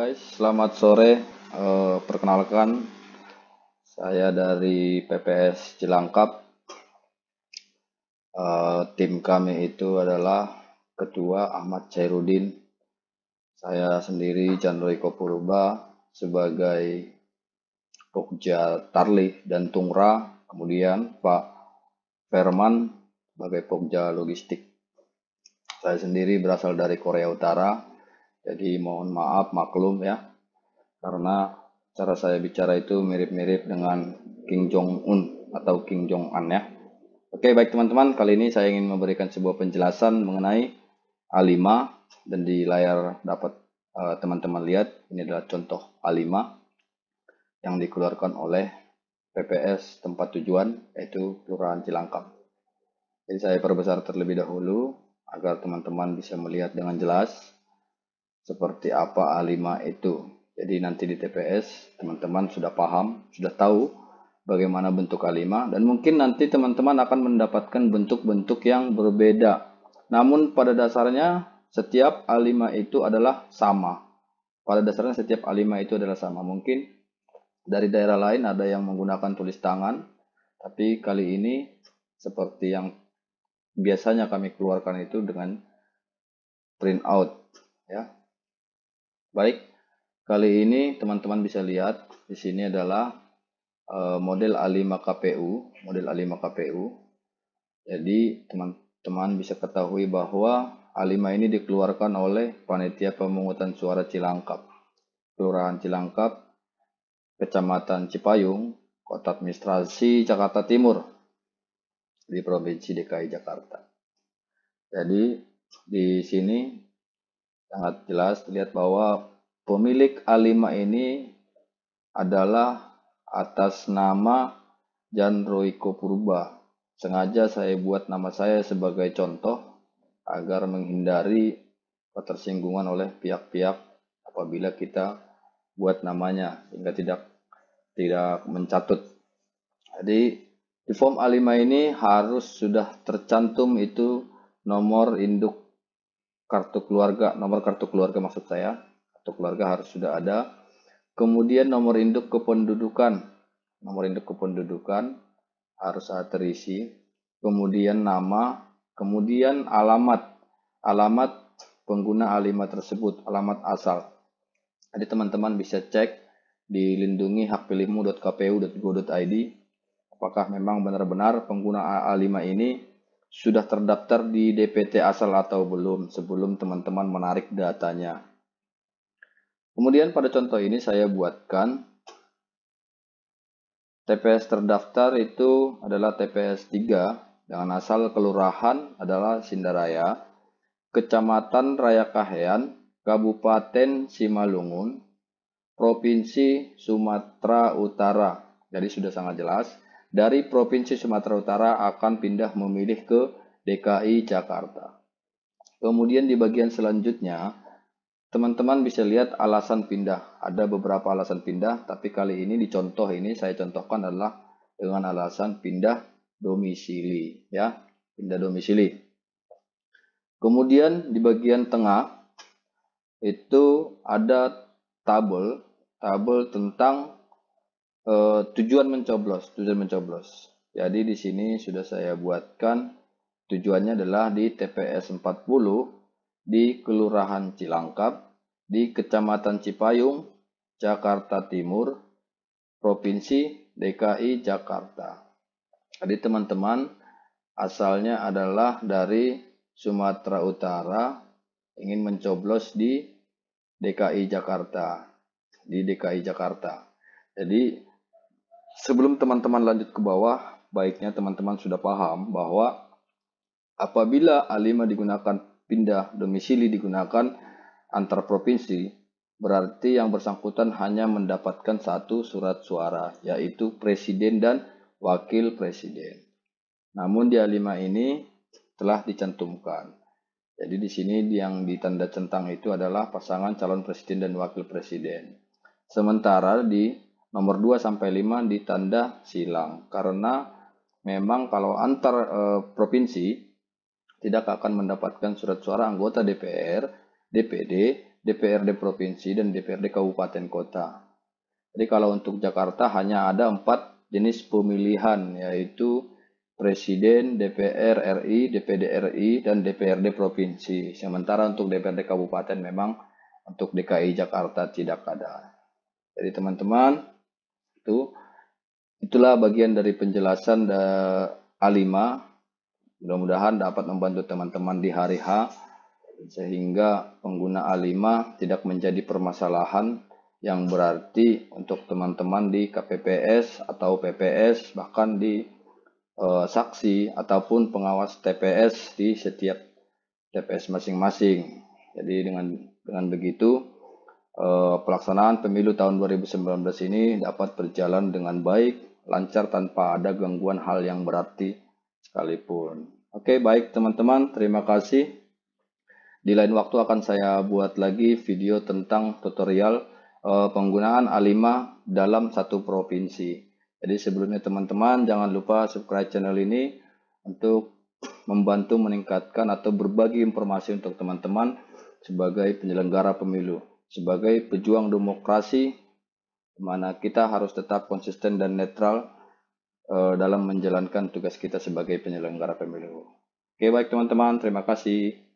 guys, selamat sore. E, perkenalkan, saya dari PPS Cilangkap. E, tim kami itu adalah Ketua Ahmad Cairudin. Saya sendiri Chandriko Purba sebagai Pokja Tarli dan Tungra. Kemudian Pak Ferman sebagai Pokja Logistik. Saya sendiri berasal dari Korea Utara, jadi mohon maaf maklum ya karena cara saya bicara itu mirip-mirip dengan King Jong Un atau King Jong An ya. Oke baik teman-teman kali ini saya ingin memberikan sebuah penjelasan mengenai A5 dan di layar dapat eh, teman-teman uh, lihat ini adalah contoh A5 yang dikeluarkan oleh PPS tempat tujuan yaitu Kelurahan Cilangkap. Jadi saya perbesar terlebih dahulu agar teman-teman bisa melihat dengan jelas seperti apa A5 itu. Jadi nanti di TPS teman-teman sudah paham, sudah tahu bagaimana bentuk A5 dan mungkin nanti teman-teman akan mendapatkan bentuk-bentuk yang berbeda. Namun pada dasarnya setiap A5 itu adalah sama. Pada dasarnya setiap A5 itu adalah sama. Mungkin dari daerah lain ada yang menggunakan tulis tangan, tapi kali ini seperti yang biasanya kami keluarkan itu dengan print out ya Baik, kali ini teman-teman bisa lihat di sini adalah eh, model A5 KPU, model A5 KPU. Jadi teman-teman bisa ketahui bahwa A5 ini dikeluarkan oleh panitia pemungutan suara Cilangkap, Kelurahan Cilangkap, Kecamatan Cipayung, Kota Administrasi Jakarta Timur di Provinsi DKI Jakarta. Jadi di sini sangat jelas terlihat bahwa pemilik A5 ini adalah atas nama Jan Royko Purba. Sengaja saya buat nama saya sebagai contoh agar menghindari ketersinggungan oleh pihak-pihak apabila kita buat namanya sehingga tidak tidak mencatut. Jadi di form A5 ini harus sudah tercantum itu nomor induk kartu keluarga, nomor kartu keluarga maksud saya, kartu keluarga harus sudah ada. Kemudian nomor induk kependudukan, nomor induk kependudukan harus terisi. Kemudian nama, kemudian alamat, alamat pengguna a tersebut, alamat asal. Jadi teman-teman bisa cek di lindungi hakpilihmu.kpu.go.id apakah memang benar-benar pengguna A5 ini sudah terdaftar di DPT asal atau belum sebelum teman-teman menarik datanya. Kemudian pada contoh ini saya buatkan TPS terdaftar itu adalah TPS 3 dengan asal kelurahan adalah Sindaraya, Kecamatan Raya Kahean, Kabupaten Simalungun, Provinsi Sumatera Utara. Jadi sudah sangat jelas dari Provinsi Sumatera Utara akan pindah memilih ke DKI Jakarta. Kemudian di bagian selanjutnya, teman-teman bisa lihat alasan pindah. Ada beberapa alasan pindah, tapi kali ini di contoh ini saya contohkan adalah dengan alasan pindah domisili, ya, pindah domisili. Kemudian di bagian tengah itu ada tabel, tabel tentang uh, tujuan mencoblos, tujuan mencoblos. Jadi di sini sudah saya buatkan tujuannya adalah di TPS 40 di Kelurahan Cilangkap di Kecamatan Cipayung, Jakarta Timur, Provinsi DKI Jakarta. Jadi teman-teman asalnya adalah dari Sumatera Utara ingin mencoblos di DKI Jakarta, di DKI Jakarta. Jadi sebelum teman-teman lanjut ke bawah, baiknya teman-teman sudah paham bahwa apabila A5 digunakan pindah domisili digunakan antar provinsi, berarti yang bersangkutan hanya mendapatkan satu surat suara, yaitu presiden dan wakil presiden. Namun di A5 ini telah dicantumkan. Jadi di sini yang ditanda centang itu adalah pasangan calon presiden dan wakil presiden. Sementara di nomor 2 sampai 5 ditanda silang karena memang kalau antar e, provinsi tidak akan mendapatkan surat suara anggota DPR, DPD, DPRD provinsi dan DPRD kabupaten kota. Jadi kalau untuk Jakarta hanya ada empat jenis pemilihan yaitu Presiden, DPR RI, DPD RI, dan DPRD Provinsi. Sementara untuk DPRD Kabupaten memang untuk DKI Jakarta tidak ada. Jadi teman-teman, itu. Itulah bagian dari penjelasan eh, A5. Mudah-mudahan dapat membantu teman-teman di hari H sehingga pengguna a tidak menjadi permasalahan yang berarti untuk teman-teman di KPPS atau PPS bahkan di e, saksi ataupun pengawas TPS di setiap TPS masing-masing. Jadi dengan dengan begitu Eh, pelaksanaan pemilu tahun 2019 ini dapat berjalan dengan baik, lancar tanpa ada gangguan hal yang berarti sekalipun. Oke, baik teman-teman, terima kasih. Di lain waktu akan saya buat lagi video tentang tutorial eh, penggunaan A5 dalam satu provinsi. Jadi sebelumnya teman-teman jangan lupa subscribe channel ini untuk membantu meningkatkan atau berbagi informasi untuk teman-teman sebagai penyelenggara pemilu sebagai pejuang demokrasi, di mana kita harus tetap konsisten dan netral uh, dalam menjalankan tugas kita sebagai penyelenggara pemilu. Oke, baik teman-teman, terima kasih.